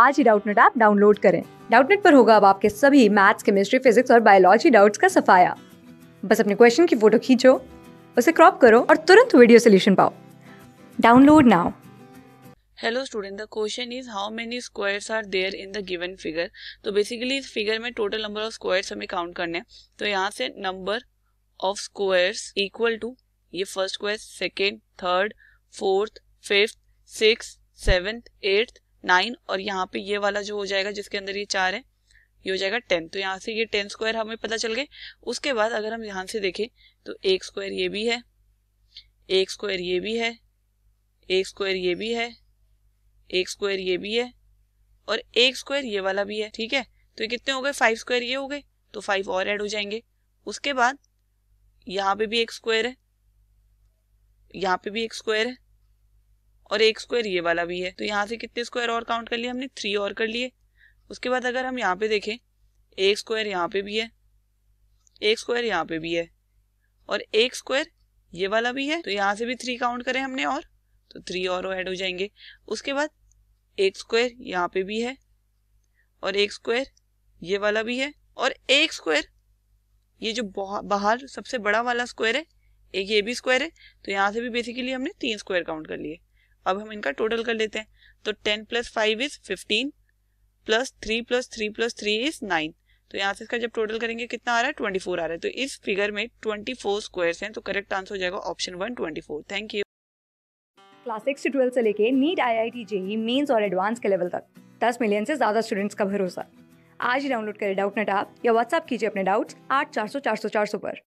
आज ही Doubtnet app download करें डाउटनेट पर होगा अब आपके सभी मैथ्स केमिस्ट्री फिजिक्स और बायोलॉजी डाउट्स का सफाया बस अपने क्वेश्चन की फोटो खींचो उसे क्रॉप करो और तुरंत वीडियो सोल्यूशन पाओ download now hello student the question is how many squares are there in the given figure तो बेसिकली इस फिगर में टोटल नंबर ऑफ स्क्वायर्स हमें काउंट करने हैं तो यहाँ से number of squares equal to ये first square second third fourth fifth six seventh eighth nine और यहाँ पे ये वाला जो हो जाएगा जिसके अंदर ये चार है ये हो जाएगा टेन तो यहाँ से ये टेन स्क्वायर हमें पता चल गए उसके बाद अगर हम यहाँ से देखें तो एक स्क्वायर ये भी है एक स्क्वायर ये भी है एक स्क्वायर ये भी है एक स्क्वायर ये भी है और एक स्क्वायर ये वाला भी है ठीक है तो ये कितने हो गए फाइव स्क्वायर ये हो गए तो फाइव और ऐड हो जाएंगे उसके बाद यहाँ पे भी एक स्क्वायर है यहाँ पे भी एक स्क्वायर है और एक स्क्वायर ये वाला भी है तो यहाँ से कितने स्क्वायर और काउंट कर लिए हमने थ्री और कर लिए उसके बाद अगर हम यहाँ पे देखें एक स्क्वायर यहाँ पे भी है एक स्क्वायर यहाँ पे भी है और एक स्क्वायर ये वाला भी है तो यहाँ से भी थ्री काउंट करें हमने और तो थ्री और ऐड हो जाएंगे उसके बाद एक स्क्वायर यहाँ पे भी है और एक स्क्वायर ये वाला भी है और एक स्क्वायर ये जो बाहर सबसे बड़ा वाला स्क्वायर है एक ये भी स्क्वायर है तो यहाँ से भी बेसिकली हमने तीन स्क्वायर काउंट कर लिए अब हम इनका टोटल कर लेते हैं तो ten plus five is fifteen plus three plus three plus three is nine तो यहाँ से इसका जब टोटल करेंगे कितना आ रहा है ट्वेंटी फोर आ रहा है तो इस फिगर में ट्वेंटी फोर स्क्वायर्स हैं तो करेक्ट आंसर हो जाएगा option one twenty four thank you class six से ट्वेल्थ से लेके NEET I I T JEE mains और एडवांस के लेवल तक दस मिलियन से ज्यादा स्टूडेंट्स का भरोसा आज ही डाउनलोड करें डाउट नेट आप या व्हाट्सअप कीजिए अपने डाउट्स आठ चार सौ चार सौ चार सौ पर